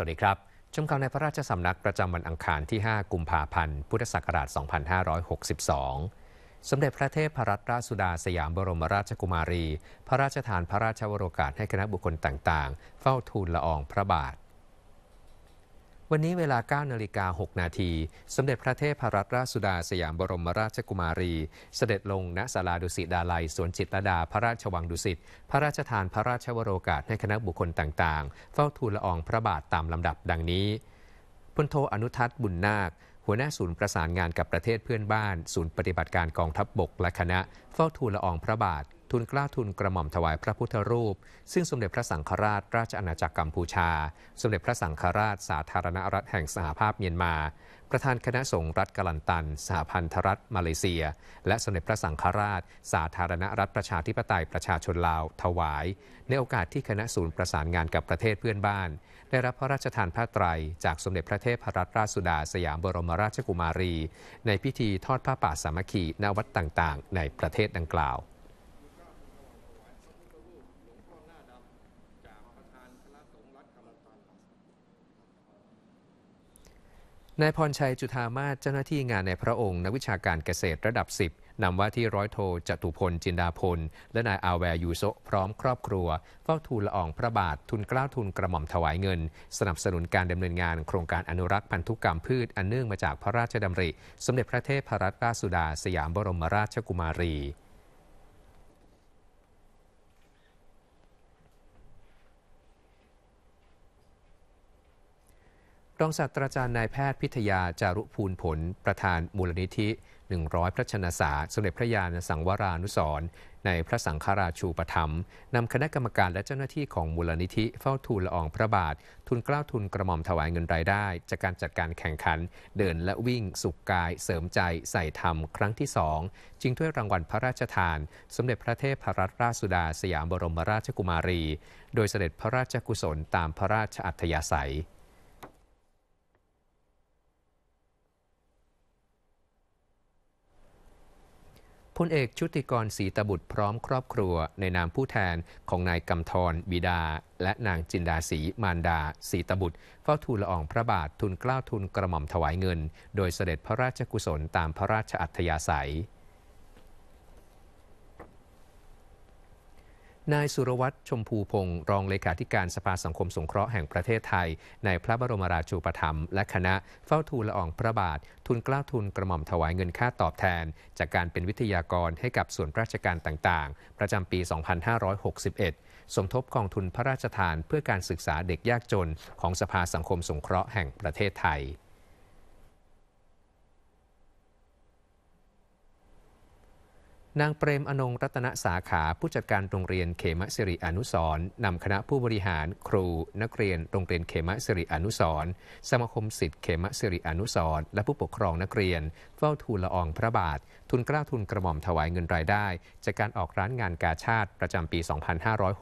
วัสดีครับ ชมข่าวในพระราชสำนักประจำวันอังคารที่ 5กุมภาพันธ์ พุทธศักราช2562สมเด็จพระเทพรัตนราชสุดาสยามบรมราชกุมารี พระราชทานพระราชวโรกาสให้คณะบุคคลต่างๆ เฝ้าทูลละอองพระบาทวันนี้เวลา9นาฬิกา6นาทีสมเด็จพระเทพรัตนราชสุดาสยามบรมราชกุมารี เสด็จลง ณศาลาดุสิตดาลัยสวนจิตรดาพระราชวังดุสิตพระราชทานพระราชวโรกาสให้คณะบุคคลต่างๆ เฝ้าทูลละอองพระบาทตามลำดับดังนี้พลโทอนุทัศน์บุญนาค หัวหน้าศูนย์ประสานงานกับประเทศเพื่อนบ้าน ศูนย์ปฏิบัติการกองทัพบบกและคณะ เฝ้าทูลละอองพระบาททุนกล้าทุนกระหม่อมถวายพระพุทธรูป ซึ่งสมเด็จพระสังฆราชราชอาณาจักรกัมพูชา สมเด็จพระสังฆราช สาธารณรัฐแห่งสหภาพเมียนมา ประธานคณะสงฆ์รัฐกลันตันสหพันธรัฐมาเลเซีย และสมเด็จพระสังฆราช สาธารณรัฐประชาธิปไตยประชาชนลาว ถวาย ในโอกาสที่คณะศูนย์ประสานงานกับประเทศเพื่อนบ้าน ได้รับพระราชทานพระไตรจากสมเด็จพระเทพรัตนราชสุดาสยามบรมราชกุมารี ในพิธีทอดผ้าป่าสามัคคีณวัดต่างๆ ในประเทศดังกล่าวนายพรชัยจุธามาศเจ้าหน้าที่งานในพระองค์นักวิชาการเกษตรระดับ10นำว่าที่ร้อยโทจตุพลจินดาพล และนายอาแวร์ยูโซพร้อมครอบครัวเฝ้าทูลละอองพระบาททุนกล้าวทุนกระหม่อมถวายเงิน สนับสนุนการดำเนินงานโครงการอนุรักษ์พันธุกรรมพืช อันเนื่องมาจากพระราชดำริ สมเด็จพระเทพรัตนราชสุดาสยามบรมราชกุมารีรองศาสตราจารย์นายแพทย์พิทยาจารุภูลผล ประธานมูลนิธิ 100 พระชนสาสมเด็จพระยาณสังวรานุสรในพระสังฆราชูปรรมนำคณะกรรมการและเจ้าหน้าที่ของมูลนิธิเฝ้าทูลละอองพระบาททุนกล้าวทุนกระหม่อมถวายเงินรายได้ จากการจัดการแข่งขัน เดินและวิ่ง สุขกาย เสริมใจ ใส่ธรรมครั้งที่สองจึงถ้วยรางวัลพระราชทาน สมเด็จพระเทพรัตนราชสุดา สยามบรมราชกุมารี โดยเสด็จพระราชกุศลตามพระราชอัธยาศัยพลเอกชุติกรศรีตบุตรพร้อมครอบครัวในนามผู้แทนของนายกำธรบิดา และนางจินดาศรีมารดาศรีตบุตร เฝ้าทูลละอองพระบาททุนเกล้าทุนกระหม่อมถวายเงิน โดยเสด็จพระราชกุศลตามพระราชอัธยาศัยนายสุรวัตรชมพูพงศ์รองเลขาธิการสภาสังคมสงเคราะห์แห่งประเทศไทย ในพระบรมราชูปถัมภ์และคณะเฝ้าทูลละอองพระบาททุนกล้าทุนกระหม่อมถวายเงินค่าตอบแทนจากการเป็นวิทยากรให้กับส่วนราชการต่างๆ ประจำปี 2561 สมทบกองทุนพระราชทานเพื่อการศึกษาเด็กยากจนของสภาสังคมสงเคราะห์แห่งประเทศไทยนางเปรมอนงรัตนสาขาผู้จัดการโรงเรียนเขมสิริอนุสรนำคณะผู้บริหารครูนักเรียนโรงเรียนเขมสิริอนุสรสมาคมสิทธิ์เขมสิริอนุสรและผู้ปกครองนักเรียน เฝ้าทูลละอองพระบาท ทุนกล้าทุนกระหม่อมถวายเงินรายได้จากการออกร้านงานกาชาติประจำปี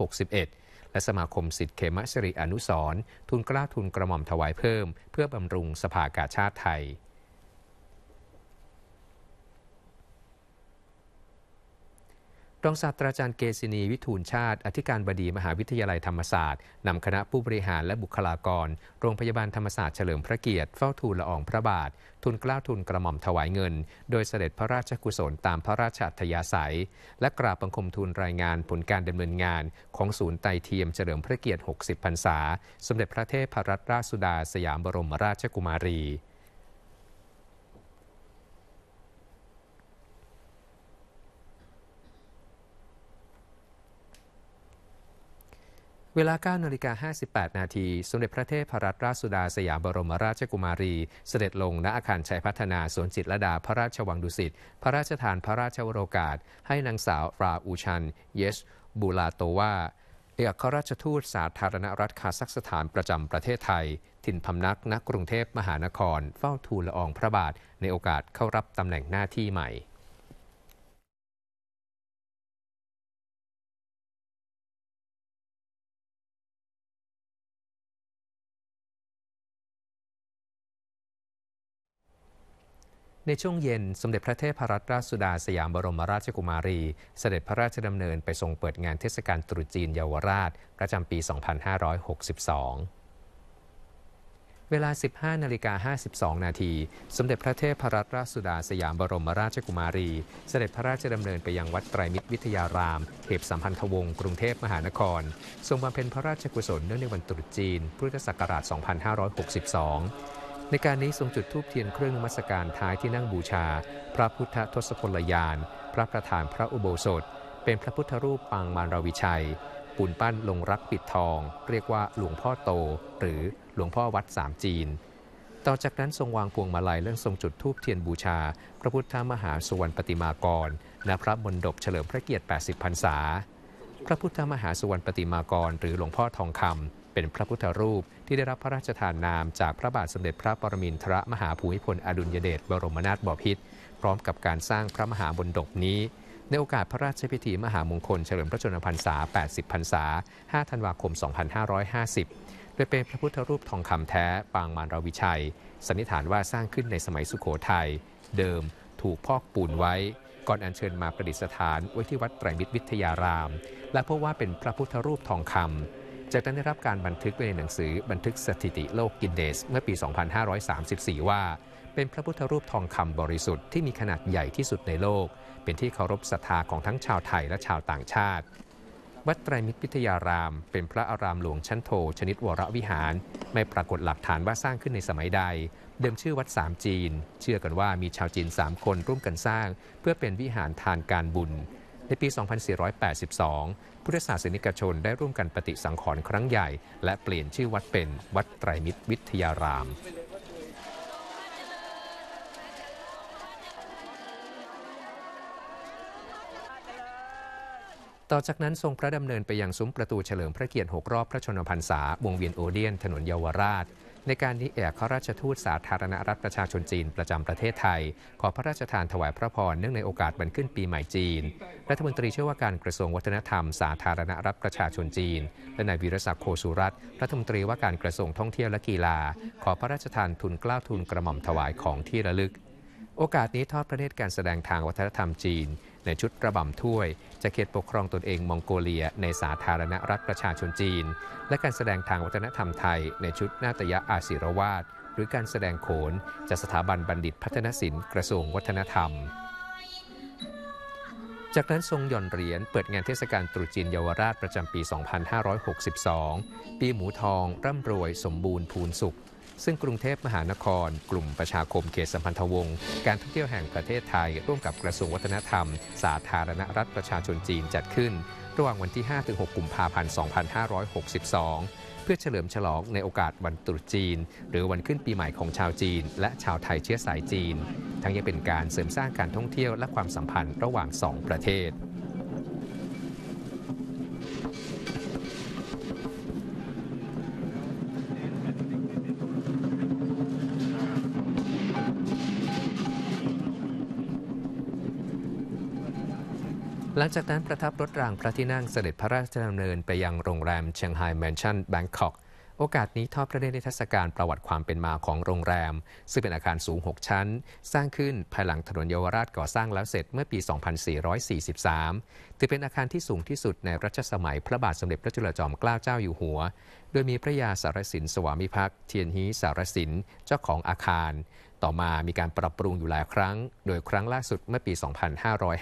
2561 และสมาคมสิทธิเขมสิริอนุสรทุนกล้าทุนกระหม่อมถวายเพิ่ม เพื่อบำรุงสภากาชาติไทยรองศาสตราจารย์เกษินี วิทูลชาติ อธิการบดีมหาวิทยาลัยธรรมศาสตร์ นำคณะผู้บริหารและบุคลากร โรงพยาบาลธรรมศาสตร์เฉลิมพระเกียรติเฝ้าทูลละอองพระบาททุนกล้าทุนกระหม่อมถวายเงิน โดยเสด็จพระราชกุศลตามพระราชอัธยาศัย และกราบบังคมทูลรายงานผลการดำเนินงาน ของศูนย์ไตเทียมเฉลิมพระเกียรติ 60พรรษา สมเด็จพระเทพรัตนราชสุดา สยามบรมราชกุมารีเวลา9นาฬิกา 58 นาที สมเด็จพระเทพรัตนราชสุดาสยามบรมราชกุมารี เสด็จลงณอาคารชัยพัฒนาสวนจิตรดาพระราชวังดุสิตพระราชทานพระราชวโรกาสให้นางสาวราอูชัน เยส บูลาโตวาเอกราชทูตสาธารณรัฐคาซัคสถานประจำประเทศไทย ถิ่นพำนัก นักกรุงเทพมหานคร เฝ้าทูลละอองพระบาท ในโอกาสเข้ารับตำแหน่งหน้าที่ใหม่ในช่วงเย็น สมเด็จพระเทพรัตนราชสุดาสยามบรมราชกุมารี เสด็จพระราชดำเนินไปทรงเปิดงานเทศกาลตรุษจีนเยาวราชประจำปี 2562 เวลา 15นาฬิกา52นาทีสมเด็จพระเทพรัตนราชสุดาสยามบรมราชกุมารีเสด็จพระราชดำเนิน ไปยังวัดไตรมิตรวิทยารามเขตสัมพันธวงศ์กรุงเทพมหานครทรงบำเพ็ญพระราชกุศลเนื่องในวันตรุษจีน พุทธศักราช 2562ในการนี้ทรงจุดธูปเทียนเครื่องนมัสการท้ายที่นั่งบูชา พระพุทธทศพลยาน พระประธานพระอุโบสถ เป็นพระพุทธรูปปางมารวิชัยปูนปั้นลงรักปิดทอง เรียกว่าหลวงพ่อโตหรือหลวงพ่อวัดสามจีน ต่อจากนั้นทรงวางพวงมาลัยเรื่องทรงจุดธูปเทียนบูชา พระพุทธมหาสุวรรณปฏิมากร ณพระมณฑปเฉลิมพระเกียรติ80พรรษาพระพุทธมหาสุวรรณปฏิมากรหรือหลวงพ่อทองคำเป็นพระพุทธรูปที่ได้รับพระราชทานนามจากพระบาทสมเด็จพระปรมินทรมหาภูมิพล อดุลยเดชบรมนาถบพิตรพร้อมกับการสร้างพระมหาบนดกนี้ ในโอกาสพระราชพิธีมหามงคล เฉลิมพระชนมพรรษา 80 พรรษา 5 ธันวาคม 2550 โดยเป็นพระพุทธรูปทองคำแท้ปางมารวิชัยสันนิษฐานว่าสร้างขึ้นในสมัยสุขโขทยัยเดิมถูกพอกปูนไว้ ก่อนอัญเชิญมาประดิษฐานไว้ที่วัดไตรมิตรวิทยาราม และพบว่าเป็นพระพุทธรูปทองคำจากนั้นได้รับการบันทึกไว้ในหนังสือบันทึกสถิติโลกกินเดส เมื่อปี 2534 ว่า เป็นพระพุทธรูปทองคำบริสุทธิ์ที่มีขนาดใหญ่ที่สุดในโลก เป็นที่เคารพศรัทธาของทั้งชาวไทยและชาวต่างชาติ วัดไตรมิตรวิทยารามเป็นพระอารามหลวงชั้นโท ชนิดวรวิหารไม่ปรากฏหลักฐานว่าสร้างขึ้นในสมัยใด เดิมชื่อวัดสามจีน เชื่อกันว่ามีชาวจีนสามคนร่วมกันสร้าง เพื่อเป็นวิหารทานการบุญในปี 2482 พุทธศาสนิกชนได้ร่วมกันปฏิสังขรณ์ครั้งใหญ่และเปลี่ยนชื่อวัดเป็นวัดไตรมิตรวิทยาราม ต่อจากนั้นทรงพระดำเนินไปยังซุ้มประตูเฉลิมพระเกียรติ 6 รอบพระชนมพรรษา วงเวียนโอเดียนถนนเยาวราชในการนี้เอกข้าราชทูตสาธารณรัฐประชาชนจีน ประจำประเทศไทย ขอพระราชทานถวายพระพรเนื่องในโอกาสวันขึ้นปีใหม่จีนรัฐมนตรีเชื่อว่าการกระทรวงวัฒนธรรมสาธารณรัฐประชาชนจีน และนายวีรศักดิ์โคสุรัตน์รัฐมนตรีว่าการกระทรวงท่องเที่ยวและกีฬา ขอพระราชทานทุนกล้าทุนกระหม่อมถวายของที่ระลึก โอกาสนี้ทอดพระเนตรการแสดงทางวัฒนธรรมจีนในชุดระบำถ้วยจะเขตปกครองตนเองมองโกเลียในสาธารณรัฐประชาชนจีน และการแสดงทางวัฒนธรรมไทยในชุดนาตยะอาศิรวาสหรือการแสดงโขน จากสถาบันบัณฑิตพัฒนศิลป์กระทรวงวัฒนธรรม จากนั้นทรงหย่อนเหรียญเปิดงานเทศกาลตรุษจีนเยาวราชประจำปี 2562 ปีหมูทองร่ำรวยสมบูรณ์ภูนสุขซึ่งกรุงเทพมหานคร กลุ่มประชาคมเขตสัมพันธวงศ์การท่องเที่ยวแห่งประเทศไทย ร่วมกับกระทรวงวัฒนธรรม สาธารณรัฐประชาชนจีนจัดขึ้น ระหว่างวันที่ 5-6กุมภาพันธ์ 2562 เพื่อเฉลิมฉลองในโอกาสวันตรุษจีน หรือวันขึ้นปีใหม่ของชาวจีน และชาวไทยเชื้อสายจีน ทั้งยังเป็นการเสริมสร้างการท่องเที่ยวและความสัมพันธ์ระหว่าง 2 ประเทศหลังจากนั้นประทับรถรางพระที่นั่งเสด็จพระราชดำเนินไปยังโรงแรมเชียงไฮแมนชั่นแบงกอกโอกาสนี้ทอดพระเนตรนิทศการประวัติความเป็นมาของโรงแรม ซึ่งเป็นอาคารสูง 6 ชั้น สร้างขึ้นภายหลังถนนเยาวราชก่อสร้างแล้วเสร็จเมื่อปี 2443 ถือเป็นอาคารที่สูงที่สุดในรัชสมัยพระบาทสมเด็จพระจุลจอมเกล้าเจ้าอยู่หัว โดยมีพระยาสารสินสวามิภักดิ์เทียนฮีสารสินเจ้าของอาคารต่อมามีการปรับปรุงอยู่หลายครั้ง โดยครั้งล่าสุดเมื่อปี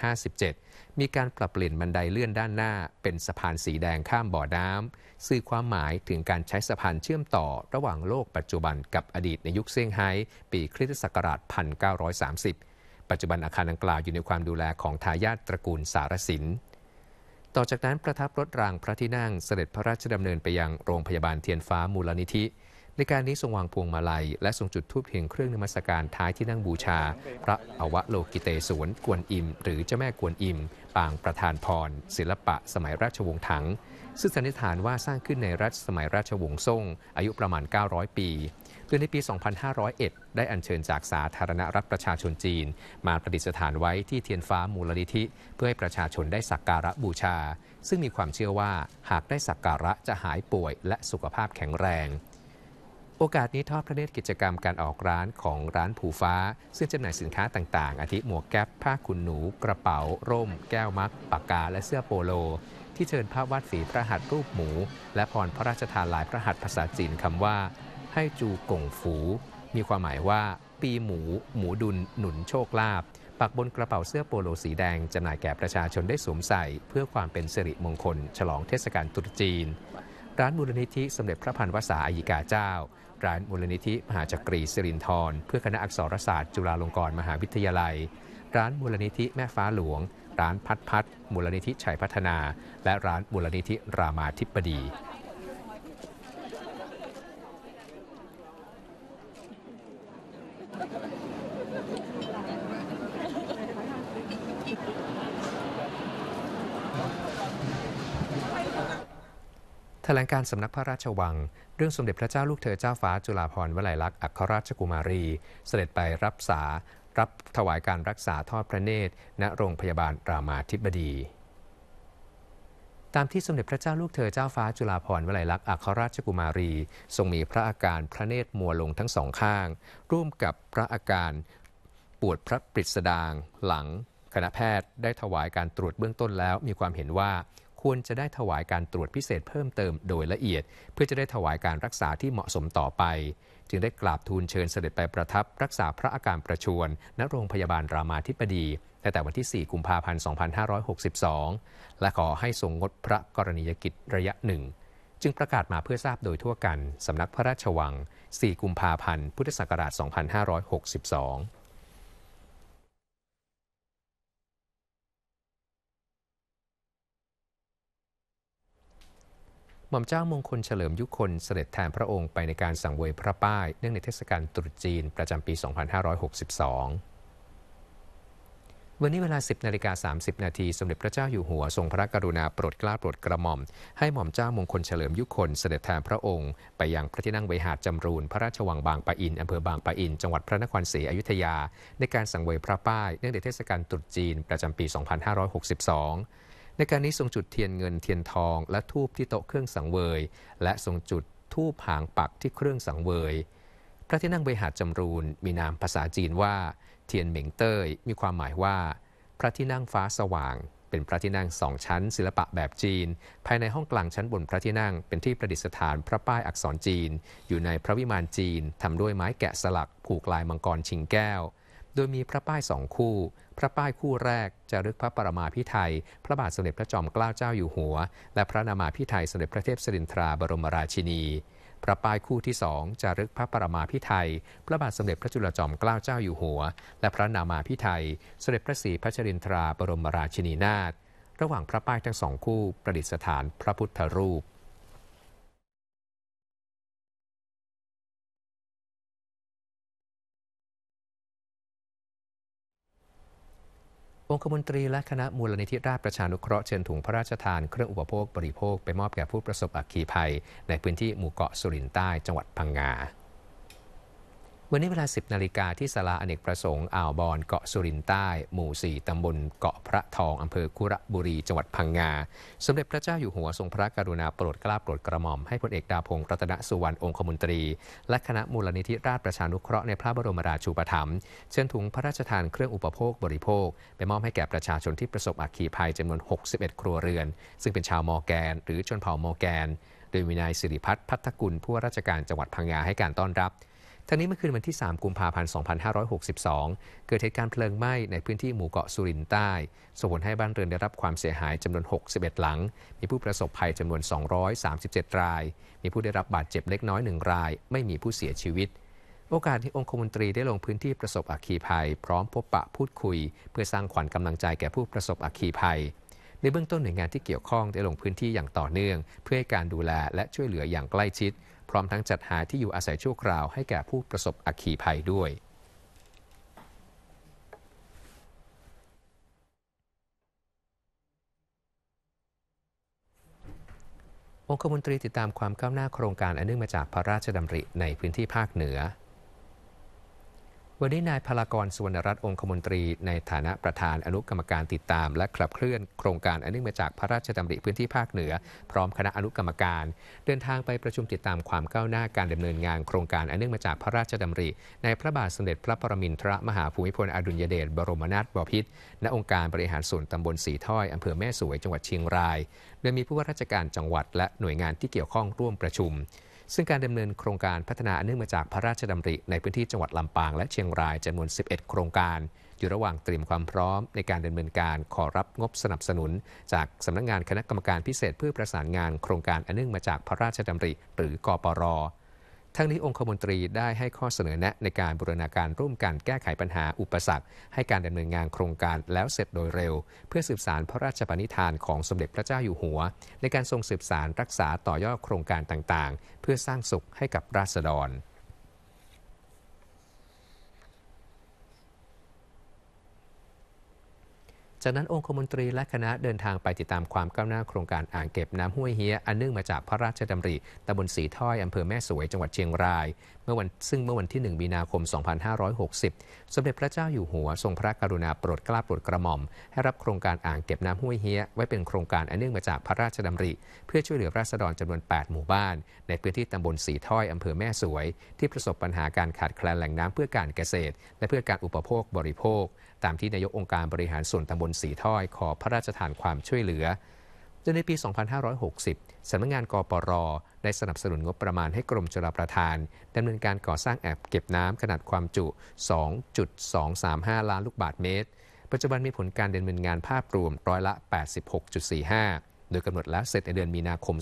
2557 มีการปรับเปลี่ยนบันไดเลื่อนด้านหน้า เป็นสะพานสีแดงข้ามบ่อน้ำสื่อความหมายถึงการใช้สะพานเชื่อมต่อระหว่างโลกปัจจุบันกับอดีตในยุคเซี่ยงไฮ้ปีคริสตศักราช1930 ปัจจุบันอาคารดังกล่าวอยู่ในความดูแลของทายาทตระกูลสารสิน ต่อจากนั้นประทับรถรางพระที่นั่งเสด็จพระราชดำเนินไปยังโรงพยาบาลเทียนฟ้ามูลนิธิในการนี้ทรงวางพวงมาลัย และทรงจุดธูปเพียงเครื่องนมัสการท้ายที่นั่งบูชา พระอวะโลกิเตศวนกวนอิมหรือเจ้าแม่กวนอิมปางประธานพร ศิลปะสมัยราชวงศ์ถังซึ่งสันนิษฐานว่าสร้างขึ้นในรัชสมัยราชวงศ์ซ่งอายุประมาณ 900 ปีโดยในปี 2501 ได้อัญเชิญจากสาธารณรัฐประชาชนจีน มาประดิษฐานไว้ที่เทียนฟ้ามูลนิธิเพื่อให้ประชาชนได้สักการะบูชา ซึ่งมีความเชื่อว่าหากได้สักการะจะหายป่วย และสุขภาพแข็งแรงโอกาสนี้ทอดพระเนตรกิจกรรมการออกร้านของร้านผูฟ้า ซึ่งจำหน่ายสินค้าต่างๆ อาทิหมวกแก๊ปผ้าขุนหนู กระเป๋า ร่ม แก้วมัก ปากกาและเสื้อโปโล ที่เชิญภาพวาดฝีพระหัตถ์รูปหมู และพรพระราชทานลายพระหัตถ์ภาษาจีนคำว่า ให้จูกงฝู มีความหมายว่า ปีหมู หมูดุลหนุนโชคลาภ ปักบนกระเป๋าเสื้อโปโลสีแดงจำหน่ายแก่ประชาชนได้สวมใส่เพื่อความเป็นสิริมงคล ฉลองเทศกาลตรุษจีน ร้านมูลนิธิสมเด็จพระพันวษาอายิกาเจ้าร้านมูลนิธิมหาจักรีสิรินทรเพื่อคณะอักษรศาสตร์จุฬาลงกรณ์มหาวิทยาลัย ร้านมูลนิธิแม่ฟ้าหลวง ร้านพัดพัด มูลนิธิชัยพัฒนา และร้านมูลนิธิรามาธิบดีแถลงการสำนักพระราชวังเรื่องสมเด็จพระเจ้าลูกเธอเจ้าฟ้าจุฬาภรณ์วลัยลักษณ์อัครราชกุมารี เสด็จไปรับษารับถวายการรักษาทอดพระเนตรณโรงพยาบาลรามาธิบดี ตามที่สมเด็จพระเจ้าลูกเธอเจ้าฟ้าจุฬาภรณ์วลัยลักษณ์อัครราชกุมารีทรงมีพระอาการพระเนตรมัวลงทั้งสองข้าง ร่วมกับพระอาการปวดพระปริศดาง หลัง คณะแพทย์ได้ถวายการตรวจเบื้องต้นแล้วมีความเห็นว่าควรจะได้ถวายการตรวจพิเศษเพิ่มเติมโดยละเอียด เพื่อจะได้ถวายการรักษาที่เหมาะสมต่อไป จึงได้กราบทูลเชิญเสด็จไปประทับรักษาพระอาการประชวรณโรงพยาบาลรามาธิบดีต่แต่วันที่ 4 กุมภาพันธ์ 2562 และขอให้ทรงงดพระกรณียกิจระยะหนึ่งจึงประกาศมาเพื่อทราบโดยทั่วกัน สำนักพระราชวัง 4 กุมภาพันธ์พุทธศักราช 2562หม่อมเจ้ามงคลเฉลิมยุคนเสด็จแทนพระองค์ไปในการสังเวยพระป้ายเนื่องในเทศกาลตรุษจีนประจำปี 2562 วันนี้เวลา 10 นาฬิกา30 นาทีสมเด็จพระเจ้าอยู่หัวทรงพระกรุณาโปรดเกล้าโปรดกระหม่อมให้หม่อมเจ้ามงคลเฉลิมยุคนเสด็จแทนพระองค์ ไปยังพระที่นั่งเวหาจำรูนพระราชวังบางปะอินอำเภอบางปะอินจังหวัดพระนครศรีอยุธยา ในการสังเวยพระป้ายเนื่องในเทศกาลตรุษจีนประจำปี 2562ในการนี้ทรงจุดเทียนเงินเทียนทองและทูบที่โต๊ะเครื่องสังเวย และทรงจุดทูบหางปักที่เครื่องสังเวย พระที่นั่งเวหาจำรูนมีนามภาษาจีนว่าเทียนเหม่งเต้ยมีความหมายว่า พระที่นั่งฟ้าสว่าง เป็นพระที่นั่งสองชั้นศิลปะแบบจีน ภายในห้องกลางชั้นบนพระที่นั่งเป็นที่ประดิษฐานพระป้ายอักษรจีน อยู่ในพระวิมานจีนทำด้วยไม้แกะสลักผูกลายมังกรชิงแก้วโดยมีพระป้ายสองคู่ พระป้ายคู่แรกจะรึกพระปรมาพิไทย พระบาทสมเด็จพระจอมเกล้าเจ้าอยู่หัว และพระนามาพิไทยสมเด็จพระเทพสิรินทราบรมราชินี พระป้ายคู่ที่สองจะรึกพระปรมาพิไทย พระบาทสมเด็จพระจุลจอมเกล้าเจ้าอยู่หัว และพระนามาพิไทยสมเด็จพระศรีพระชรินทราบรมราชินีนาถระหว่างพระป้ายทั้งสองคู่ประดิษฐานพระพุทธรูปองคมนตรีและคณะมูลนิธิราชประชานุเคราะห์เชิญถุงพระราชทาน เครื่องอุปโภค บริโภคไปมอบแก่ผู้ประสบอัคคีภัย ในพื้นที่หมู่เกาะสุรินใต้จังหวัดพังงาวันนี้เวลา10นาฬิกาที่ศาลาอเนกประสงค์ อ่าวบอนเกาะสุรินใต้ หมู่4ตำบลเกาะพระทอง อำเภอ คุระบุรีจังหวัดพังงาสมเด็จพระเจ้าอยู่หัวทรงพระกรุณาโปรดเกล้าโปรดกระหม่อมให้พลเอกดาพงศ์รัตนสุวรรณ องคมนตรีและคณะมูลนิธิราชประชานุเคราะห์ในพระบรมราชูปถัมภ์เชิญถุงพระราชทานเครื่องอุปโภคบริโภคไปมอบให้แก่ประชาชนที่ประสบอัคคีภัยจำนวน 61 ครัวเรือน ซึ่งเป็นชาวมอแกน หรือชนเผ่ามอแกนโดยมีนายสิริพัฒน์พัฒกุลผู้ว่าราชการจังหวัดพังงาให้การต้อนรับทั้งนี้เมื่อคืนวันที่ 3 กุมภาพันธ์ 2562 เกิดเหตุการณ์เพลิงไหม้ในพื้นที่หมู่เกาะสุรินใต้ส่งผลให้บ้านเรือนได้รับความเสียหายจำนวน 61 หลัง มีผู้ประสบภัยจำนวน 237 ราย มีผู้ได้รับบาดเจ็บเล็กน้อย 1 ราย ไม่มีผู้เสียชีวิต โอกาสที่องคมนตรีได้ลงพื้นที่ประสบอัคคีภัยพร้อมพบปะพูดคุย เพื่อสร้างขวัญกำลังใจแก่ผู้ประสบอัคคีภัย ในเบื้องต้นหน่วยงานที่เกี่ยวข้องได้ลงพื้นที่อย่างต่อเนื่อง เพื่อให้การดูแลและช่วยเหลืออย่างใกล้ชิดร้อมทั้งจัดหาที่อยู่อาศัยชั่วคราวให้แก่ผู้ประสบอัคคีภัยด้วย องคมนตรีติดตามความก้าวหน้าโครงการอันเนื่องมาจากพระราชดำริในพื้นที่ภาคเหนือวันนี้นายพลากร สุวรรณรัตน์ องคมนตรี ในฐานะประธานอนุกรรมการติดตามและขับเคลื่อนโครงการอันเนื่องมาจากพระราชดำริพื้นที่ภาคเหนือ พร้อมคณะอนุกรรมการ เดินทางไปประชุมติดตามความก้าวหน้าการดำเนินงานโครงการอันเนื่องมาจากพระราชดำริ ในพระบาทสมเด็จพระปรมินทรมหาภูมิพลอดุลยเดชบรมนาถบพิตรณองค์การบริหารส่วนตำบลสีถ้อยอำเภอแม่สวยจังหวัดเชียงราย โดยมีผู้ว่าราชการจังหวัดและหน่วยงานที่เกี่ยวข้องร่วมประชุมซึ่งการดำเนินโครงการพัฒนาเนื่องมาจากพระราชดำริในพื้นที่จังหวัดลำปางและเชียงรายจำนวน11 โครงการ อยู่ระหว่างเตรียมความพร้อม ในการดำเนินการขอรับงบสนับสนุน จากสำนักงงานคณะกรรมการพิเศษ เพื่อประสานงานโครงการอนเนื่องมาจากพระราชดำริ หรือกอปรทั้งนี้องคมนตรีได้ให้ข้อเสนอแนะในการบูรณาการร่วมกันแก้ไขปัญหาอุปสรรคให้การดำเนินงานโครงการแล้วเสร็จโดยเร็ว เพื่อสืบสารพระราชปณิธานของสมเด็จพระเจ้าอยู่หัว ในการทรงสืบสารรักษาต่อยอดโครงการต่างๆ เพื่อสร้างสุขให้กับราษฎรจากนั้นองคมนตรีและคณะเดินทางไปติดตามความก้าวหน้าโครงการอ่างเก็บน้ำห้วยเฮียอันเนื่องมาจากพระราชดำริตำบลสีท้อยอำเภอแม่สวยจังหวัดเชียงราย เมื่อวันซึ่งเมื่อวันที่1มีนาคม 2560 สมเด็จพระเจ้าอยู่หัวทรงพระกรุณาโปรดเกล้าโปรดกระหม่อม ให้รับโครงการอ่างเก็บน้ำห้วยเฮียไว้เป็นโครงการอันเนื่องมาจากพระราชดำริเพื่อช่วยเหลือราษฎรจำนวน8หมู่บ้านในพื้นที่ตำบลสีท้อยอำเภอแม่สวย ที่ประสบปัญหาการขาดแคลนแหล่งน้ำเพื่อการเกษตร และเพื่อการอุปโภคบริโภคตามที่นายกองค์การบริหารส่วนตำบลสีถ้อยขอพระราชทานความช่วยเหลือจนในปี 2560 สำนักงงานกปรได้สนับสนุนงบประมาณให้กรมชลประทานดำเนินการก่อสร้างแอบเก็บน้ำขนาดความจุ 2.235 ล้านลูกบาทเมตร ปัจจุบันมีผลการดำเนินงานภาพรวมร้อยละ 86.45 โดยกำหนดแล้วเสร็จในเดือนมีนาคม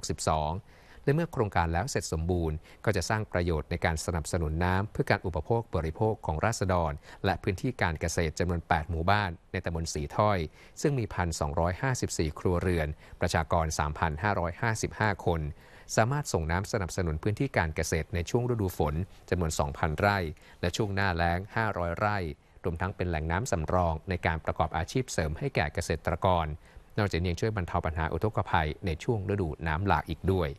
2562และเมื่อโครงการแล้วเสร็จสมบูรณ์ ก็จะสร้างประโยชน์ในการสนับสนุนน้ำ เพื่อการอุปโภคบริโภคของราษฎร และพื้นที่การเกษตรจำนวน 8 หมู่บ้านในตำบลสีถ้อย ซึ่งมี 1,254 ครัวเรือน ประชากร 3,555 คน สามารถส่งน้ำสนับสนุนพื้นที่การเกษตร ในช่วงฤดูฝนจำนวน 2,000 ไร่ และช่วงหน้าแล้ง 500 ไร่รวมทั้งเป็นแหล่งน้ำสำรองในการประกอบอาชีพเสริมให้แก่เกษตรกร นอกจากนี้ยังช่วยบรรเทาปัญหาอุทกภัยในช่วงฤดูน้ำหลากอีกด้วย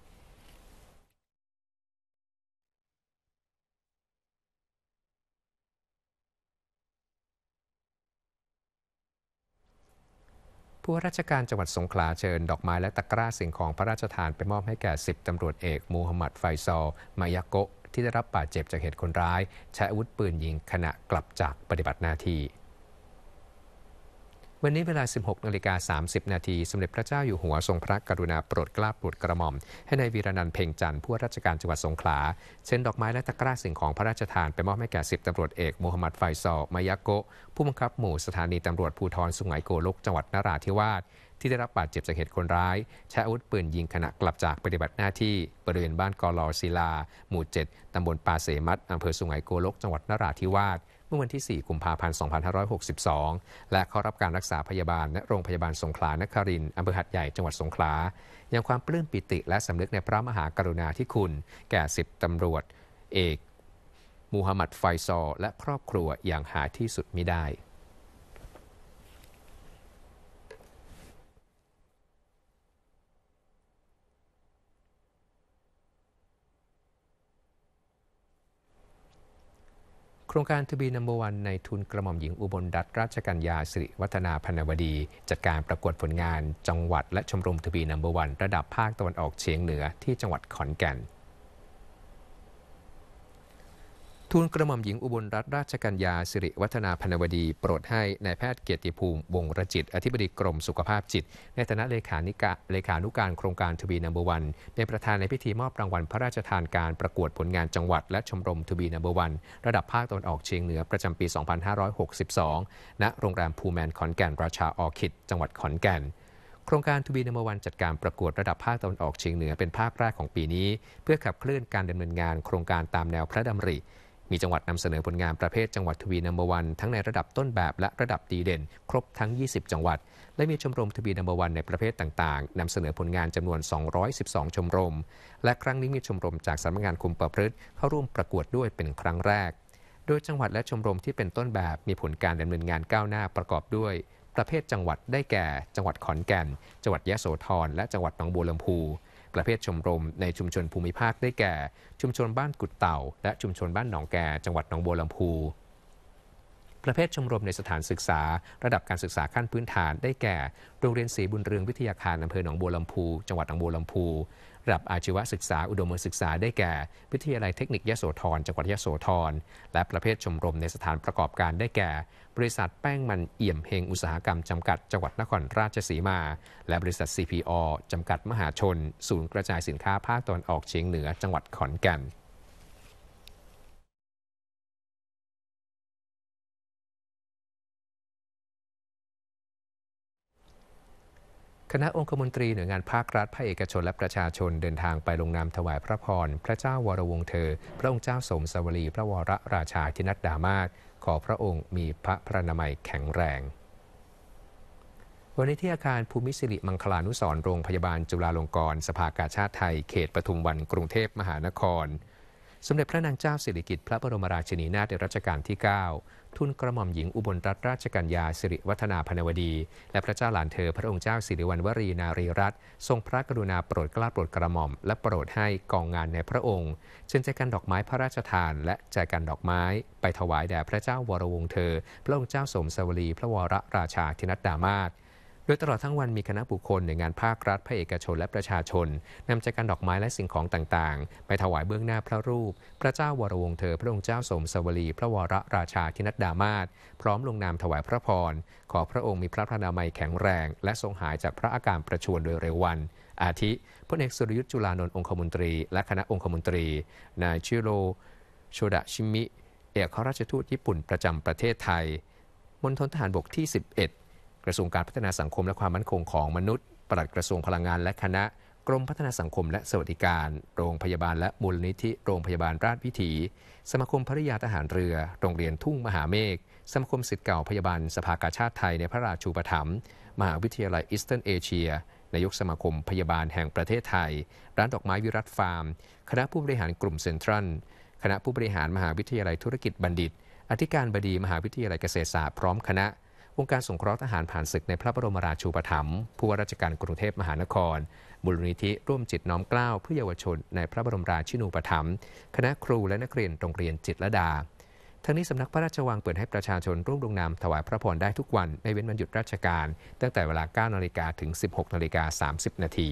ผู้ราชการจังหวัดสงขลาเชิญดอกไม้และตะกร้าสิ่งของพระราชทานไปมอบให้แก่สิบตำรวจเอก มูฮัมหมัดไฟซอลมายาโกที่ได้รับบาดเจ็บจากเหตุคนร้ายใช้อาวุธปืนยิงขณะกลับจากปฏิบัติหน้าที่วันนี้เวลา 16 นาฬิกา30 นาทีสมเด็จพระเจ้าอยู่หัวทรงพระกรุณาโปรดเกล้าโปรดกระหม่อม ให้ในายวีรนันท์เพ่งจันทร์ผู้ราชการจังหวัดสงขลาเช่นดอกไม้และตะกร้าสิ่งของพระราชทานไปมอบให้แก่สิบตำรวจเอกโมฮัมหมัดไฟซอ มายาโกผู้บังคับหมู่สถานีตำรวจภูธรสุไหงโกลก จังหวัดนราธิวาสที่ได้รับบาดเจ็บจากเหตุคนร้ายใช้อาวุธปืนยิงขณะกลับจากปฏิบัติหน้าที่บริเวณบ้านกอลอศิลาหมู่ 7 ตำบลปาเสมัดอำเภอสุไหงโกลก จังหวัดนราธิวาสเมื่อวันที่ 4 กุมภาพันธ์ 2562 และเข้ารับการรักษาพยาบาลณโรงพยาบาลสงขลานครินอำเภอหัดใหญ่ จังหวัดสงขลา อย่างความปลื้มปิติและสำนึกในพระมหากรุณาธิคุณแก่สิบตำรวจเอกมูฮัมหมัดไฟซอ และครอบครัวอย่างหาที่สุดมิได้ครงการทบีนัมเบอร์วันในทุนกระหม่อมหญิงอุบลรัตนราชกัญญาสิริวัฒนาพนวดี จัดการประกวดผลงาน จังหวัดและชมรมทบีนัมเบอร์วัน ระดับภาคตะวันออกเฉียงเหนือที่จังหวัดขอนแก่นทูลกระหม่อมหญิงอุบลรัตนราชกัญญาสิริวัฒนาพนวดี โปรดให้นายแพทย์เกียรติภูมิ วงรจิต อธิบดีกรมสุขภาพจิต ในฐานะเลขานิกะเลขานุการโครงการทวีนัมเบอร์วันเป็นประธานในพิธีมอบรางวัลพระราชทานการประกวดผลงานจังหวัดและชมรมทวีนัมเบอร์วันระดับภาคตะวันออกเฉียงเหนือประจำปี 2562 ณ โรงแรมพูแมนขอนแก่นราชาออคิดจังหวัดขอนแก่น โครงการทูบีนัมวันจัดการประกวดระดับภาคตะวันออกเฉียงเหนือเป็นภาคแรกของปีนี้ เพื่อขับเคลื่อนการดำเนินงานโครงการตามแนวพระดำริมีจังหวัดนำเสนอผลงานประเภทจังหวัดทวีนัมเบอร์วันทั้งในระดับต้นแบบ และระดับดีเด่น ครบทั้ง 20 จังหวัด และมีชมรมทวีนัมเบอร์วันในประเภทต่างๆ นำเสนอผลงานจำนวน 212 ชมรม และครั้งนี้มีชมรมจากสำนักงานคุมประพฤติเข้าร่วมประกวดด้วยเป็นครั้งแรก โดยจังหวัดและชมรมที่เป็นต้นแบบมีผลการดำเนินงานก้าวหน้าประกอบด้วย ประเภทจังหวัดได้แก่ จังหวัดขอนแก่น จังหวัดยะโสธร และจังหวัดหนองบัวลำพูประเภทชมรมในชุมชนภูมิภาคได้แก่ ชุมชนบ้านกุดเต่า และชุมชนบ้านหนองแกจังหวัดหนองบัวลำพูประเภทชมรมในสถานศึกษา ระดับการศึกษาขั้นพื้นฐานได้แก่โรงเรียนศรีบุญเรืองวิทยาคารอำเภอหนองบัวลำพูจังหวัดหนองบัวลำพูระดับอาชีวศึกษาอุดมศึกษาได้แก่วิทยาลัยเทคนิคยโสธรจังหวัดยโสธร และประเภทชมรมในสถานประกอบการได้แก่ บริษัทแป้งมันเอี่ยมเฮงอุตสาหกรรมจำกัดจังหวัดนครราชสีมา และบริษัท CPO จำกัดมหาชน ศูนย์กระจายสินค้าภาคตอนออกเฉียงเหนือจังหวัดขอนแก่นคณะองคมนตรีหน่วยงานภาครัฐ ภาคเอกชนและประชาชนเดินทางไปลงนามถวายพระพร พระเจ้าวรวงเธอ พระองค์เจ้าสมสวรีพระวรราชาธินัดดามาศขอพระองค์มีพระพระนามัยแข็งแรง วันนี้ที่อาคารภูมิศิริมังคลานุสรโรงพยาบาลจุฬาลงกรณ์สภากาชาติไทย เขตปทุมวันกรุงเทพมหานครสมเด็จพระนางเจ้าสิริกิติ์พระบรมราชินีนาถในรัชกาลที่ 9 ทุนกระหม่อมหญิงอุบลรัตนราชกัญญา สิริวัฒนาพนวดี และพระเจ้าหลานเธอ พระองค์เจ้าสิริวัณวรีนารีรัตน์ทรงพระกรุณาโปรดกล้าโปรดกระหม่อม และโปรดให้กองงานในพระองค์จ่นแจกันดอกไม้พระราชทาน และแจกันดอกไม้ ไปถวายแด่พระเจ้าวรวงเธอพระองค์เจ้าสมสวรีพระวรราชาธินัดดามาศโดยตลอดทั้งวันมีคณะบุคคลหน่วยงานภาครัฐภาคเอกชนและประชาชนนำจักรดอกไม้และสิ่งของต่างๆ ไปถวายเบื้องหน้าพระรูป พระเจ้าวรวงเธอพระองค์เจ้า สมสวรี พระวรราชาธินัดดามาศพร้อมลงนามถวายพระพรขอพระองค์มีพระพรนามัยแข็งแรง และทรงหายจากพระอาการประชวรโดยเร็ววัน อาทิพลเอกสุรยุทธ์จุลานนท์องคมนตรีและคณะองคมนตรีนายชิโรโชดะชิมิเอกราชทูตญี่ปุ่นประจำประเทศไทยมณฑลทหารบกที่11กระทรวงการพัฒนาสังคมและความมั่นคงของมนุษย์ ปลัดกระทรวงพลังงานและคณะ กรมพัฒนาสังคมและสวัสดิการ โรงพยาบาลและมูลนิธิ โรงพยาบาลราชวิถี สมาคมภริยาทหารเรือ โรงเรียนทุ่งมหาเมฆ สมาคมสิทธิ์เก่าพยาบาลสภากาชาติไทยในพระราชูปถัมภ์มหาวิทยาลัยอีสเทิร์นเอเชียนายกสมาคมพยาบาลแห่งประเทศไทย ร้านดอกไม้วิรัตฟาร์ม คณะผู้บริหารกลุ่มเซ็นทรัลคณะผู้บริหารมหาวิทยาลัยธุรกิจบัณฑิต อธิการบดีมหาวิทยาลัยเกษตรศาสตร์พร้อมคณะองค์การสงเคราะห์ทหารผ่านศึกในพระบรมราชูปถัมภ์ผู้ว่าราชการกรุงเทพมหานครมูลนิธิร่วมจิตน้อมกล้าวเพื่อเยาวชนในพระบรมราชินูปถัมภ์คณะครูและนักเรียนโรงเรียนจิตละดาทั้งนี้สำนักพระราชวังเปิดให้ประชาชนร่วมลงนามถวายพระพรได้ทุกวันไม่เว้นวันหยุดราชการ ตั้งแต่เวลา9นาฬิกาถึง 16นาฬิกา30นาที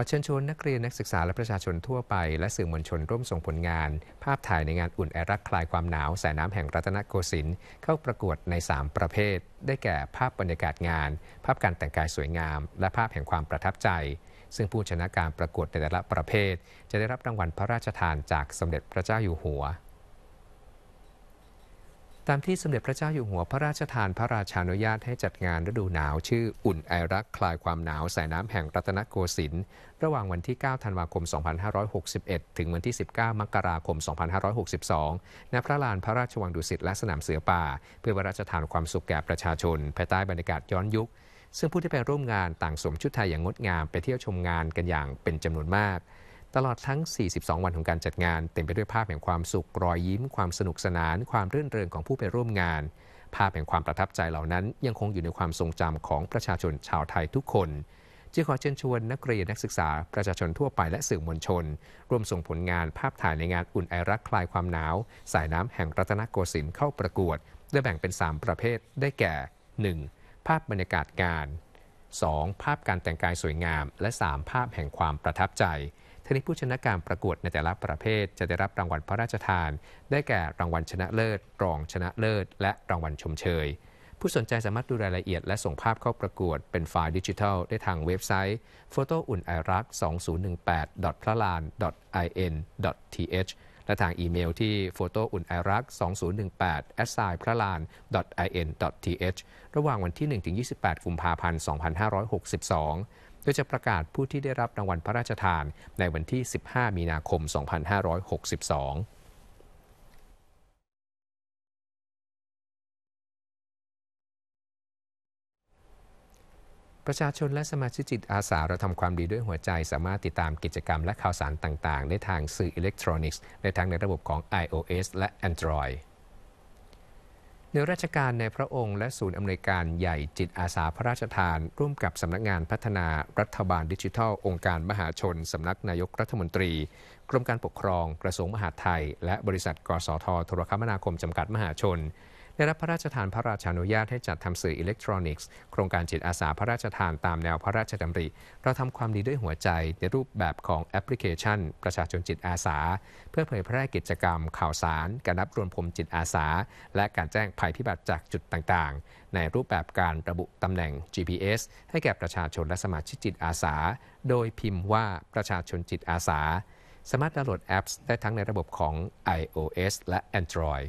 ขอเชิญชวนนักเรียนนักศึกษาและประชาชนทั่วไปและสื่อมวลชนร่วมส่งผลงาน ภาพถ่ายในงานอุ่นแอรักคลายความหนาวสายน้ำแห่งรัตนโกสินทร์เข้าประกวดใน 3 ประเภท ได้แก่ภาพบรรยากาศงาน ภาพการแต่งกายสวยงาม และภาพแห่งความประทับใจ ซึ่งผู้ชนะการประกวดในแต่ละประเภท จะได้รับรางวัลพระราชทานจากสมเด็จพระเจ้าอยู่หัวตามที่สมเด็จพระเจ้าอยู่หัวพระราชทานพระราชานุญาตให้จัดงานฤดูหนาวชื่ออุ่นไอรักคลายความหนาวสายน้ำแห่งรัตนโกสินทร์ระหว่างวันที่ 9 ธันวาคม 2561 ถึงวันที่ 19 มกราคม 2562 ณ พระลานพระราชวังดุสิตและสนามเสือป่า เพื่อพระราชทานความสุขแก่ประชาชนภายใต้บรรยากาศย้อนยุค ซึ่งผู้ที่ไปร่วมงานต่างสวมชุดไทยอย่างงดงามไปเที่ยวชมงานกันอย่างเป็นจำนวนมากตลอดทั้ง42 วันของการจัดงานเต็มไปด้วยภาพแห่งความสุขรอยยิ้มความสนุกสนาน ความรื่นเริงของผู้ไปร่วมงาน ภาพแห่งความประทับใจเหล่านั้นยังคงอยู่ในความทรงจำของประชาชนชาวไทยทุกคนจึงขอเชิญชวนนักเรียนนักศึกษาประชาชนทั่วไปและสื่อมวลชน ร่วมส่งผลงานภาพถ่ายในงานอุ่นไอรักคลายความหนาว สายน้ำแห่งรัตนโกสินทร์เข้าประกวดโดยแบ่งเป็น 3 ประเภทได้แก่ 1. ภาพบรรยากาศงาน 2. ภาพการแต่งกายสวยงามและ 3. ภาพแห่งความประทับใจทนี้ผู้ชนะการประกวดในแต่ละประเภทจะได้รับรางวัลพระราชทาน ได้แก่รางวัลชนะเลิศ รองชนะเลิศ และรางวัลชมเชย ผู้สนใจสามารถดูรายละเอียดและส่งภาพเข้าประกวดเป็นไฟล์ดิจิทัลได้ทางเว็บไซต์ photo อุ่นไอรัก2018 p l a l a n in th และทางอีเมลที่ photo อุ่นไอรัก2018 a s i p r a l a n in th ระหว่างวันที่ 1-28กุมภาพันธ์ 2562โดยจะประกาศผู้ที่ได้รับรางวัลพระราชทานในวันที่ 15 มีนาคม 2562 ประชาชนและสมาชิกจิตอาสาเราทำความดีด้วยหัวใจสามารถติดตามกิจกรรมและข่าวสารต่างๆ ได้ทางสื่ออิเล็กทรอนิกส์ได้ทั้งในระบบของ iOS และ Android ในราชการในพระองค์และศูนย์อำนวยการใหญ่จิตอาสาพระราชทานร่วมกับสำนักงานพัฒนารัฐบาลดิจิทัล องค์การมหาชนสำนักนายกรัฐมนตรีกรมการปกครองกระทรวงมหาดไทย และบริษัทกสทโทรคมนาคมจำกัดมหาชนได้รับพระราชทานพระราชานุญาตให้จัดทำสื่ออิเล็กทรอนิกส์โครงการจิตอาสา พระราชทานตามแนวพระราชดำริ เราทำความดีด้วยหัวใจในรูปแบบของแอปพลิเคชัน ประชาชนจิตอาสา เพื่อเผยแพร่กิจกรรมข่าวสาร การรับรวมพมจิตอาสา และการแจ้งภัยพิบัติจากจุดต่างๆ ในรูปแบบการระบุตำแหน่ง GPS ให้แก่ประชาชนและสมาชิกจิตอาสา โดยพิมพ์ว่าประชาชนจิตอาสาสามารถดาวน์โหลดแอปได้ทั้งในระบบของ iOS และ Android